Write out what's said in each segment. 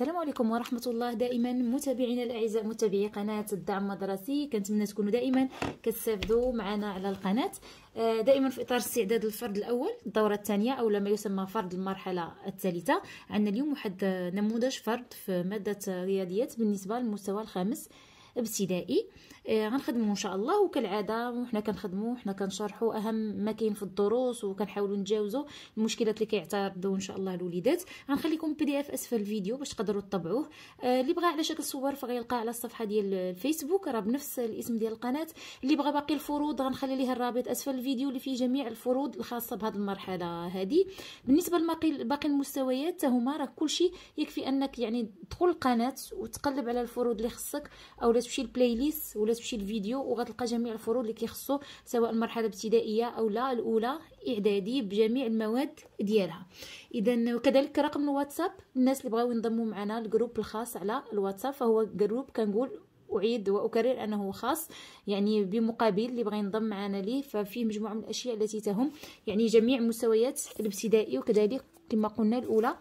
السلام عليكم ورحمه الله دائما متابعينا الاعزاء متابعي قناه الدعم المدرسي كنتمنى تكونوا دائما كتستافدوا معنا على القناه آه، دائما في اطار استعداد الفرد الاول الدوره الثانيه او لما يسمى فرد المرحله الثالثه عندنا اليوم واحد نموذج فرد في ماده رياضيات بالنسبه للمستوى الخامس ابتدائي إيه، غنخدموا ان شاء الله وكالعاده وحنا كنخدموا وحنا كنشرحوا اهم ما كاين في الدروس وكنحاولوا نتجاوزوا المشكلات اللي كيعترضوا ان شاء الله الوليدات غنخليكم بي دي اف اسفل الفيديو باش تقدروا تطبعوه إيه، اللي بغى على شكل صور فغيلقى على الصفحه ديال الفيسبوك راه بنفس الاسم ديال القناه اللي بغى باقي الفروض غنخلي ليه الرابط اسفل الفيديو اللي فيه جميع الفروض الخاصه بهذه المرحله هذه بالنسبه لباقي المستويات هما راه كلشي يكفي انك يعني تدخل القناه وتقلب على الفروض اللي خصك اولا تمشي البلاي ليست ولا تمشي الفيديو وغتلقى جميع الفروض اللي كيخصو سواء المرحله الابتدائيه او لا الاولى اعدادي بجميع المواد ديالها اذا وكذلك رقم الواتساب الناس اللي بغاو ينضموا معنا الجروب الخاص على الواتساب فهو جروب كنقول اعيد واكرر انه خاص يعني بمقابل اللي بغى ينضم معنا ليه ففيه مجموعه من الاشياء التي تهم يعني جميع مستويات الابتدائي وكذلك كما قلنا الاولى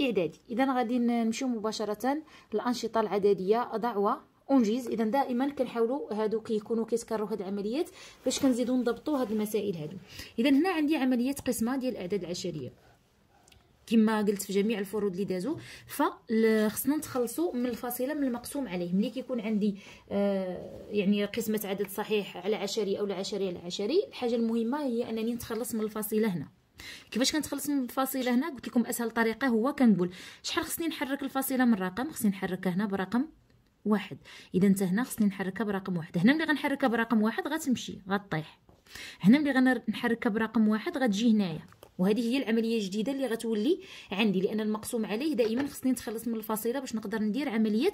اعدادي اذا غادي نمشيو مباشره للانشطه العدديه دعوه اونجيز اذا دائما كنحاولوا هادو كيكونوا كيتكرروا هاد العمليات باش كنزيدوا نضبطوا هاد المسائل هادو اذا هنا عندي عمليه قسمه ديال الاعداد العشريه كما قلت في جميع الفروض اللي دازو فخصنا نتخلصوا من الفاصله من المقسوم عليه ملي كيكون عندي آه يعني قسمه عدد صحيح على عشري او العشري على عشري الحاجه المهمه هي انني نتخلص من الفاصله هنا كيفاش كنتخلص من الفاصله هنا قلت لكم اسهل طريقه هو كنقول شحال خصني نحرك الفاصله من رقم خصني نحركها هنا برقم واحد اذا انت هنا خصني نحركها برقم واحد هنا ملي غنحركها برقم واحد غتمشي غطيح هنا ملي غنحركها برقم واحد غتجي هنايا وهذه هي العمليه الجديده اللي غتولي عندي لان المقسوم عليه دائما خصني نتخلص من الفاصله باش نقدر ندير عمليه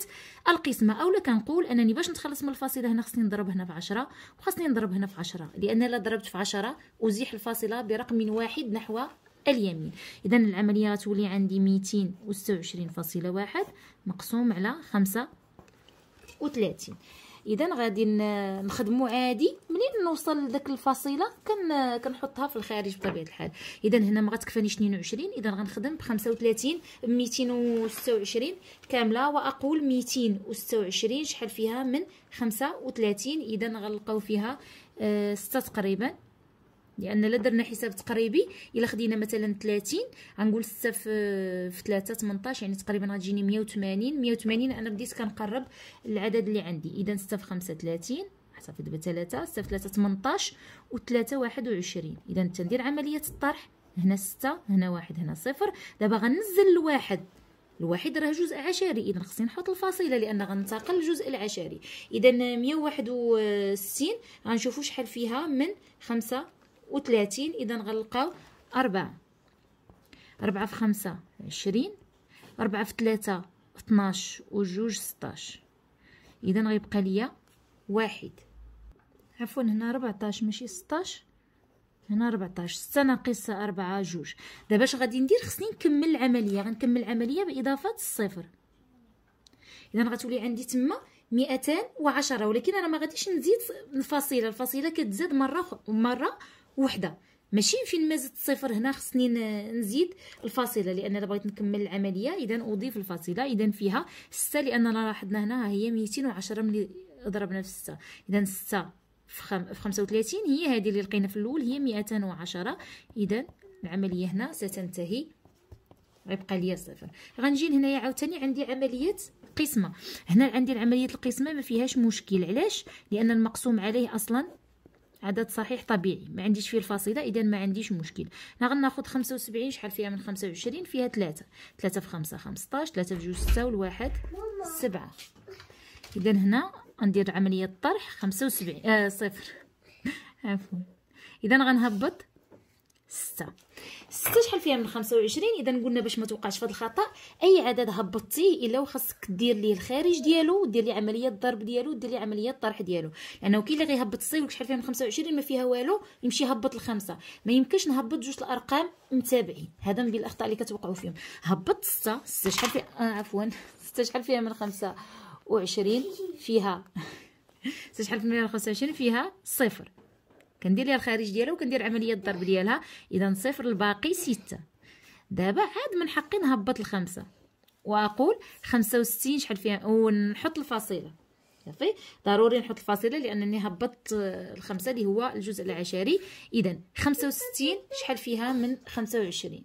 القسمه اولا كنقول انني باش نتخلص من الفاصله هنا خصني نضرب هنا في 10 وخصني نضرب هنا في 10 لان الا ضربت في 10 ازيح الفاصله برقم واحد نحو اليمين اذا العمليه غتولي عندي 226.1 مقسوم على 5 وثلاثين اذا غادي نخدمو عادي منين نوصل لذاك الفصيله كن كنحطها في الخارج بطبيعه الحال اذا هنا ما غتكفاني 22 اذا غنخدم ب 35 226 كامله واقول 226 شحال فيها من 35 اذا غنلقاو فيها 6 آه، تقريبا لان الا درنا حساب تقريبي الا خدينا مثلا 30 غنقول 6 في في 3 18 يعني تقريبا غتجيني 180 180 انا بديت كنقرب العدد اللي عندي اذا 6 في 5 30 احتفظ ب 3 6 في 3 18 و 3 21 اذا تندير عمليه الطرح هنا 6 هنا 1 هنا 0 دابا غنزل الواحد الواحد راه جزء عشري اذا خصني نحط الفاصله لان غننتقل للجزء العشري اذا 161 غنشوفوا شحال فيها من 5 وثلاثين إذا غنلقاو أربعة أربعة في خمسة عشرين أربعة في ثلاثة اثناش وجوج ستاش إذا غيبقى ليا واحد عفوا هنا ربعتاش ماشي ستاش هنا 14 6 ناقص 4 جوج دابا اش غادي ندير خصني نكمل العمليه غنكمل العمليه باضافه الصفر اذا غتولي عندي تما 210 ولكن انا ما غاديش نزيد الفصيله الفصيله كتزاد مره مره وحده ماشي فين ما زدت صفر هنا خصني نزيد الفاصله لان انا بغيت نكمل العمليه اذا اضيف الفاصله اذا فيها 6 لاننا لاحظنا هنا ها هي 210 ملي ضربنا في 6 اذا 6 في, 35 هي هذه اللي لقينا في الاول هي 210 اذا العمليه هنا ستنتهي غيبقى ليا صفر غنجي لهنايا عاوتاني عندي عمليه قسمه هنا عندي عمليه القسمه ما فيهاش مشكل علاش لان المقسوم عليه اصلا عدد صحيح طبيعي ما عنديش فيه الفاصله اذا ما عنديش مشكل انا غناخذ 75 شحال فيها من 25 فيها 3 3 في 5 15 3 في 2 6 والواحد 7 اذا هنا غندير عمليه الطرح 75 آه صفر عفوا اذا غنهبط ستة ستة شحال فيها من خمسة وعشرين إذا قلنا باش ما توقعش فهاد الخطأ أي عدد هبطتيه إلا وخاصك دير ليه الخارج ديالو دير ليه عملية الضرب ديالو دير ليه عملية الطرح ديالو لأنه كي اللي غيهبط الصيف شحال فيها من خمسة وعشرين ما فيها والو يمشي يهبط الخمسة ما يمكنش نهبط جوج الأرقام متابعين هذا من الأخطاء اللي كتوقعوا فيهم هبط ستة ستة شحال فيها آه عفوا ستة شحال فيها من خمسة وعشرين فيها ستة شحال فيها من خمسة وعشرين فيها صفر كندير ليها الخارج ديالها وكندير عمليه الضرب ديالها اذا صفر الباقي ستة دابا عاد من حقي نهبط الخمسة واقول خمسة وستين شحال فيها ونحط الفاصله صافي ضروري نحط الفاصله لانني هبطت آه، الخمسة اللي هو الجزء العشري اذا خمسة وستين شحال فيها من خمسة وعشرين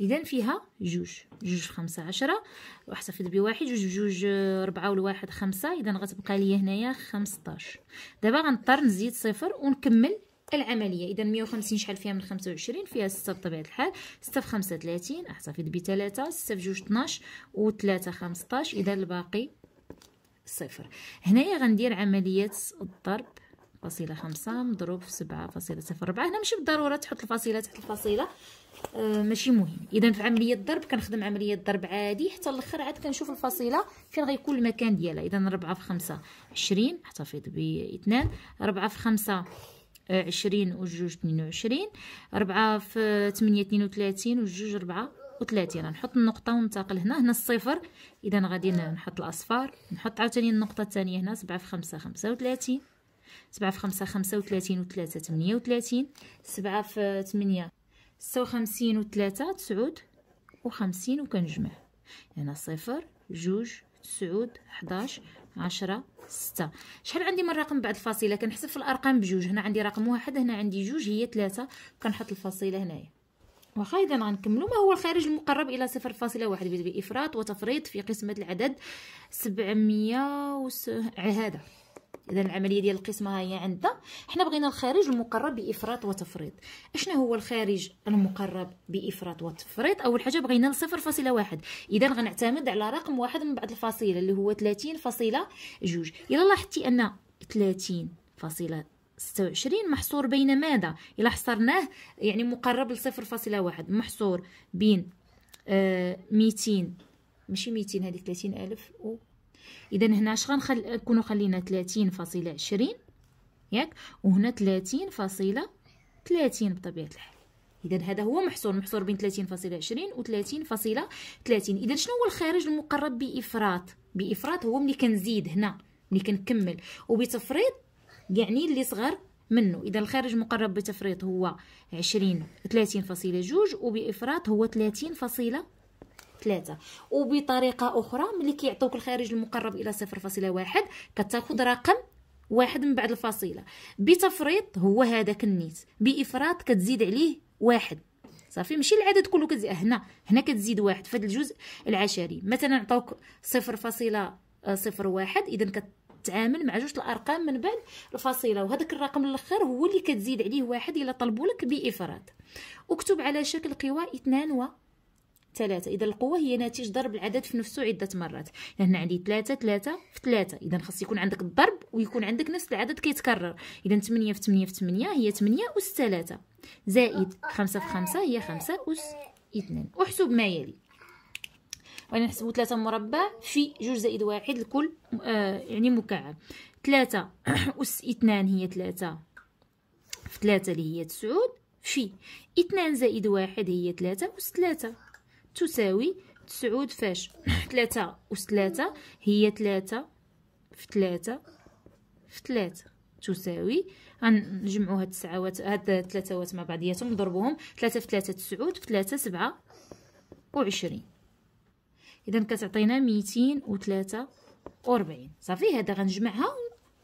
اذا فيها جوج جوج في خمسة عشرة واحتفظ بواحد جوج بجوج آه، ربعة والواحد خمسة اذا غتبقى لي هنايا خمسطاش دابا غنضطر نزيد صفر ونكمل العملية إذا 150 شحال فيها من 25 فيها 6 بطبيعة الحال 6 في خمسة تلاتين أحتفظ ب 3 6 في 2 12 و 3 15 إذا الباقي صفر هنايا غندير عملية الضرب فاصلة خمسة مضروب في سبعة فاصلة صفر ربعة هنا ماشي بالضرورة تحط الفاصلة تحت الفاصلة آه ماشي مهم إذا في عملية الضرب كنخدم عملية الضرب عادي حتى الاخر عاد كنشوف الفاصلة فين غيكون المكان ديالها إذا ربعة في خمسة عشرين احتفظ باثنان ربعة في خمسة عشرين وجوج تنين وعشرين ربعة في تمنية تنين وتلاتين وجوج ربعة وثلاثين نحط النقطة وننتقل هنا هنا الصفر إذا غادي نحط الأصفار نحط عاوتاني النقطة الثانية هنا سبعة في خمسة خمسة وثلاثين سبعة في خمسة خمسة وثلاثين وثلاثة تمنية وثلاثين سبعة في تمنية ستة وخمسين وثلاثة تسعود وخمسين وكنجمع هنا صفر جوج تسعود حداش عشرة ستة شحال عندي من رقم بعد الفاصيلة كنحسب في الارقام بجوج هنا عندي رقم واحد هنا عندي جوج هي ثلاثة كنحط الفاصيلة هنايا واخا اذا غنكملو ما هو الخارج المقرب الى صفر فاصلة واحد بافراط وتفريط في قسمه العدد سبعمية وس... هذا اذا العمليه ديال القسمه ها هي عندنا حنا بغينا الخارج المقرب بافراط وتفريط اشنا هو الخارج المقرب بافراط وتفريط اول حاجه بغينا 0.1 اذا غنعتمد على رقم واحد من بعد الفاصله اللي هو 30 فاصلة جوج الا لاحظتي ان 30 فاصلة 26 محصور بين ماذا الا حصرناه يعني مقرب لصفر فاصلة واحد محصور بين آه 200 ماشي 200 هذه 30000 و اذا هنا اش نكونو خلينا فاصله عشرين ياك وهنا فاصله تلاتين بطبيعه الحال اذا هذا هو محصور محصور بين فاصله وتلاتين و تلاتين اذا شنو هو الخارج المقرب بافراط بافراط هو ملي كنزيد هنا ملي كنكمل وبتفريط يعني اللي صغر منه اذا الخارج المقرب بتفريط هو 20 30 فاصله جوج وبافراط هو 30 فاصله ثلاثة وبطريقة أخرى ملي كيعطوك الخارج المقرب إلى صفر فاصلة واحد كتاخد رقم واحد من بعد الفاصلة بتفريط هو هذاك النيت بإفراط كتزيد عليه واحد صافي ماشي العدد كله كتزيد آه، هنا هنا كتزيد واحد في هذا الجزء العشري مثلا عطاوك صفر فاصلة آه، صفر واحد إذا كت تعامل مع جوج الارقام من بعد الفاصله وهذاك الرقم الاخر هو اللي كتزيد عليه واحد الا طلبوا لك بافراد اكتب على شكل قوى اثنان و ثلاثة إذا القوة هي ناتج ضرب العدد في نفسه عدة مرات لهنا عندي ثلاثة ثلاثة في ثلاثة إذا خاص يكون عندك الضرب ويكون عندك نفس العدد كيتكرر إذا ثمانية في ثمانية في ثمانية هي ثمانية أس ثلاثة زائد خمسة في خمسة هي خمسة أس اثنين أحسب ما يلي وأنا نحسبو ثلاثة مربع في جوج زائد واحد لكل آه يعني مكعب ثلاثة أس اثنان هي ثلاثة في ثلاثة اللي هي تسعود في اثنان زائد واحد هي ثلاثة أس ثلاثة تساوي تسعود فاش ثلاثة أس ثلاثة هي ثلاثة في ثلاثة في ثلاثة تساوي غنجمعو هاد تسعوات هاد تلاتوات مع بعضياتهم نضربوهم ثلاثة في ثلاثة تسعود في ثلاثة سبعة وعشرين إذا كتعطينا ميتين وثلاثة وربعين صافي هذا غنجمعها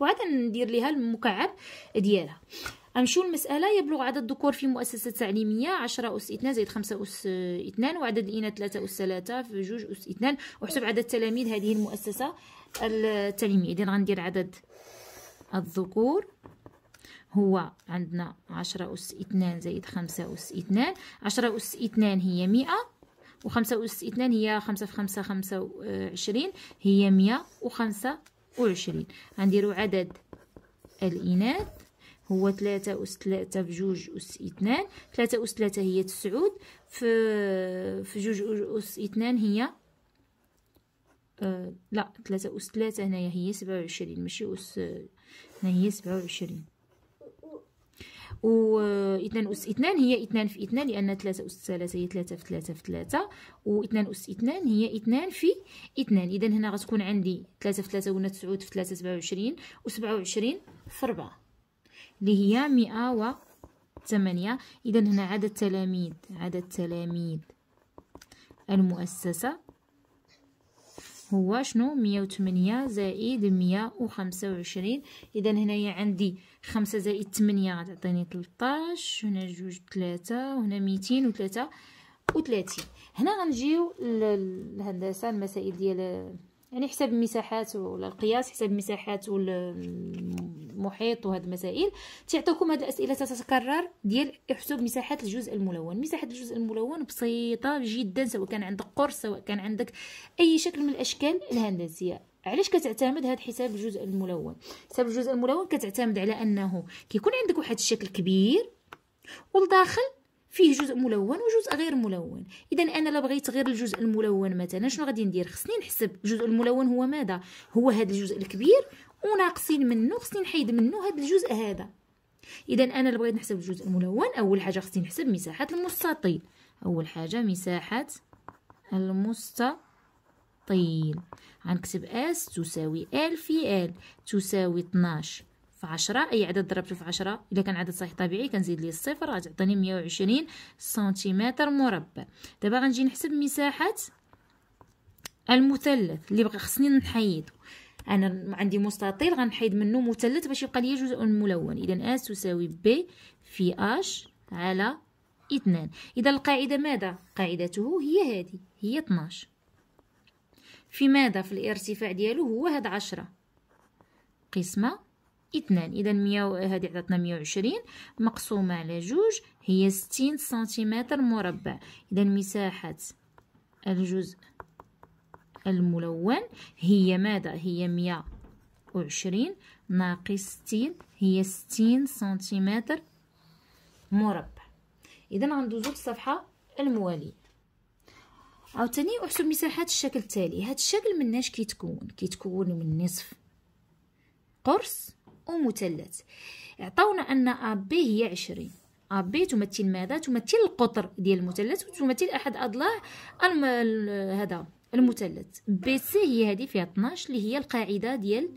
وعاد ندير ليها المكعب ديالها أم المسألة يبلغ عدد الذكور في مؤسسة تعليمية 10 أس 2 زائد 5 أس 2 وعدد الإناث 3 أس 3 في 2 أس 2 وحسب عدد تلاميذ هذه المؤسسة التعليمية إذن غندير عدد الذكور هو عندنا 10 أس 2 زائد 5 أس 2 10 أس 2 هي 100 وخمسة أس 2 هي خمسة في خمسة خمسة وعشرين هي مية وخمسة وعشرين غنديرو عدد الإناث هو ثلاثة أس ثلاثة في جوج أس اثنان ثلاثة أس ثلاثة هي تسعود في في جوج أس اثنان هي آه، لا ثلاثة أس ثلاثة هنايا هي سبعة وعشرين ماشي أس هنا هي سبعة وعشرين و آه، اثنان أس اثنان هي اثنان في اثنان لأن ثلاثة أس ثلاثة هي ثلاثة في ثلاثة في ثلاثة و اثنان أس اثنان هي اثنان في اثنان إذا هنا غتكون عندي ثلاثة في ثلاثة هنا تسعود في ثلاثة سبعة وعشرين وسبعة سبعة وعشرين في ربعة اللي هي مئة وثمانية إذا هنا عدد تلاميذ عدد تلاميذ المؤسسة هو شنو مية وثمانية زائد مية وخمسة وعشرين إذا هنايا عندي خمسة زائد ثمانية غتعطيني تلطاش هنا جوج تلاتة وهنا ميتين وتلاتة وثلاثين هنا غنجيو للهندسة المسائل ديال يعني حساب المساحات ولا القياس حساب المساحات والمحيط وهاد المسائل تيعطيوكم هاد الاسئله تتكرر ديال احسب مساحات الجزء الملون مساحه الجزء الملون بسيطه جدا سواء كان عندك قرص سواء كان عندك اي شكل من الاشكال الهندسيه علاش كتعتمد هذا حساب الجزء الملون حساب الجزء الملون كتعتمد على انه كيكون عندك واحد الشكل كبير والداخل فيه جزء ملون وجزء غير ملون اذا انا لا بغيت غير الجزء الملون مثلا شنو غادي ندير خصني نحسب الجزء الملون هو ماذا هو هذا الجزء الكبير وناقصين منه خصني نحيد منه هذا الجزء هذا اذا انا اللي بغيت نحسب الجزء الملون اول حاجه خصني نحسب مساحه المستطيل اول حاجه مساحه المستطيل غنكتب اس تساوي ال في ال تساوي 12 في عشرة أي عدد ضربته في عشرة إذا كان عدد صحيح طبيعي كنزيد ليه الصفر غتعطيني مية وعشرين سنتيمتر مربع دابا غنجي نحسب مساحة المثلث اللي بقى خصني نحيدو انا عندي مستطيل غنحيد منه مثلث باش يبقى ليا جزء ملون اذا اس تساوي بي في اش على اثنان اذا القاعده ماذا قاعدته هي هذه هي 12 في ماذا في الارتفاع ديالو هو هاد عشرة قسمه اثنان إذا مية هذه عطاتنا مية وعشرين مقسومة على جوج هي ستين سنتيمتر مربع إذا مساحة الجزء الملون هي ماذا هي مية وعشرين ناقص ستين هي ستين سنتيمتر مربع إذا غندوزو للصفحة الموالية عاوتاني احسب مساحات الشكل التالي هاد الشكل مناش كيتكون كيتكون من نصف قرص ومثلث عطاونا ان ا بي هي عشرين ا بي تمثل ماذا تمثل القطر ديال المثلث وتمثل احد اضلاع الم... هذا المثلث بي سي هي هذه فيها 12 اللي هي القاعده ديال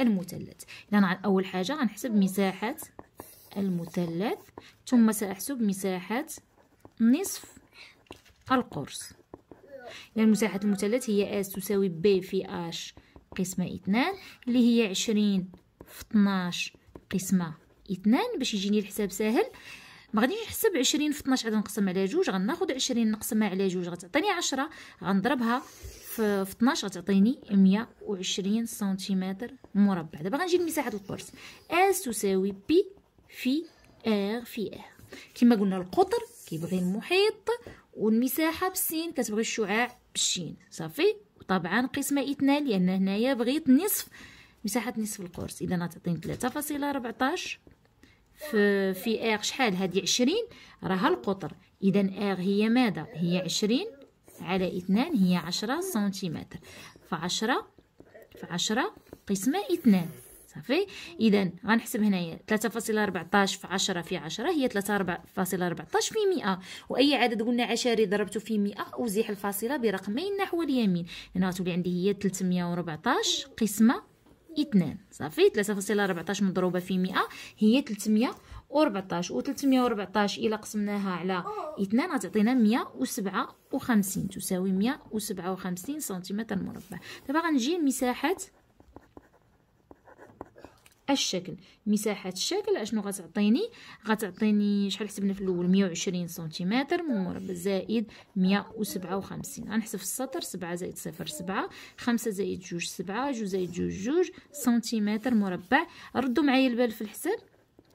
المثلث اذا اول حاجه غنحسب مساحه المثلث ثم ساحسب مساحه نصف القرص لأن مساحة المثلث هي اس تساوي بي في اش قسمة 2 اللي هي 20 في 12 قسمه 2 باش يجيني الحساب ساهل ما غاديش نحسب 20 في 12 عاد نقسم على جوج غناخد 20 نقسمها على جوج غتعطيني 10 غنضربها في 12 غتعطيني 120 سنتيمتر مربع دابا غنجي لمساحه القرص اس تساوي بي في ار في ار كما قلنا القطر كيبغي المحيط والمساحه بالسين كتبغي الشعاع بالشين صافي وطبعا قسمه اثنان لان هنايا بغيت نصف مساحة نصف القرص إذا تعطيني ثلاثة فاصلة ربعتاش في إيغ شحال هادي عشرين راها القطر إذا إيغ هي ماذا هي عشرين على اثنان هي عشرة سنتيمتر فعشرة فعشرة قسمة اثنان صافي إذا غنحسب هنايا ثلاثة فاصلة ربعتاش في عشرة في عشرة هي ثلاثة ربع فاصلة ربعتاش في مئة وأي عدد قلنا عشاري ضربتو في مئة أزيح الفاصلة برقمين نحو اليمين هنا غتولي عندي هي ثلاثمية وربعتاش قسمة اثنان صافي ثلاثة فاصلة ربعتاش مضروبة في مئة هي تلتمية وربعتاش وتلتمية وربعتاش إلا قسمناها على اثنان غتعطينا مئة وسبعة وخمسين تساوي مئة وسبعة وخمسين سنتيمتر مربع دابا غنجي مساحة الشكل مساحه الشكل اشنو غتعطيني غتعطيني شحال حسبنا في الاول 120 سنتيمتر مربع زائد 157 غنحسب في السطر 7 زائد 0 7 5 زائد 2 7 2 زائد 2 2 سنتيمتر مربع ردوا معايا البال في الحساب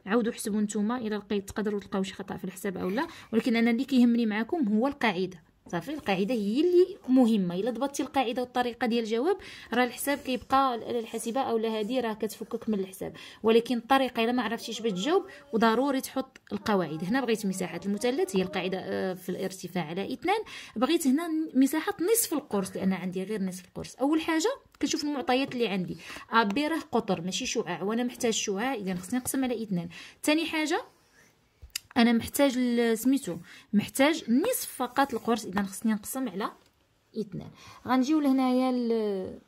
عاودوا حسبوا نتوما الى لقيت تقدروا تلقاو شي خطا في الحساب او لا ولكن انا اللي كيهمني معاكم هو القاعده صافي القاعده هي اللي مهمه الا ضبطتي القاعده والطريقه ديال الجواب راه الحساب كيبقى الحاسبه اولا هذه راه كتفكك من الحساب ولكن الطريقه الا ما عرفتيش باش تجاوب وضروري تحط القواعد هنا بغيت مساحه المثلث هي القاعده آه، في الارتفاع على اثنان بغيت هنا مساحه نصف القرص لان عندي غير نصف القرص اول حاجه كنشوف المعطيات اللي عندي ابي راه قطر ماشي شعاع وانا محتاج شعاع اذا خصني نقسم على اثنان ثاني حاجه انا محتاج سميتو محتاج نصف فقط القرص اذا خصني نقسم على اثنان غنجيو لهنايا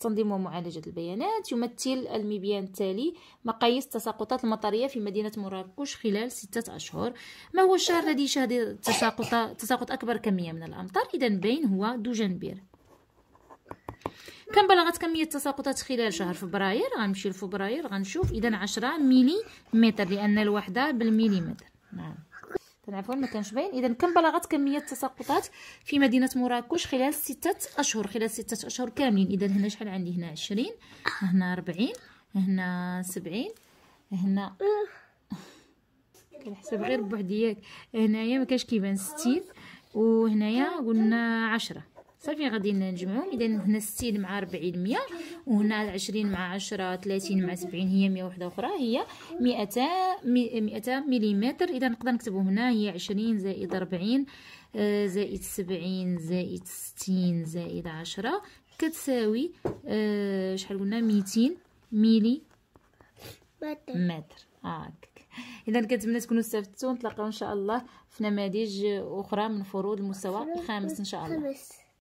تنظيم ومعالجة البيانات يمثل المبيان التالي مقاييس التساقطات المطرية في مدينة مراكش خلال ستة أشهر ما هو الشهر الذي يشهد التساقط تساقط أكبر كمية من الأمطار إذا بين هو دجنبير كم بلغت كمية التساقطات خلال شهر فبراير غنمشي لفبراير غنشوف إذا عشرة ميلي متر لأن الوحدة بالمليمتر نعم عفوا ما كانش باين اذا كم بلغت كميه التساقطات في مدينه مراكش خلال ستة اشهر خلال ستة اشهر كاملين اذا هنا شحال عندي هنا 20 هنا 40 هنا 70 هنا كنحسب غير بوحدي ياك هنايا ما كاينش كيبان 60 وهنايا قلنا 10 صافي غادي نجمعهم اذا هنا 60 مع 40 100 وهنا 20 مع 10 30 مع 70 هي 100 وحده اخرى هي 200 200 مليمتر اذا نقدر نكتبو هنا هي 20 زائد 40 آه، زائد 70 زائد 60 زائد 10 كتساوي آه، شحال قلنا 200 ميلي متر هاك آه، اذا كنتمنى تكونوا استفدتوا نتلاقاو ان شاء الله في نماذج اخرى من فروض المستوى الخامس ان شاء الله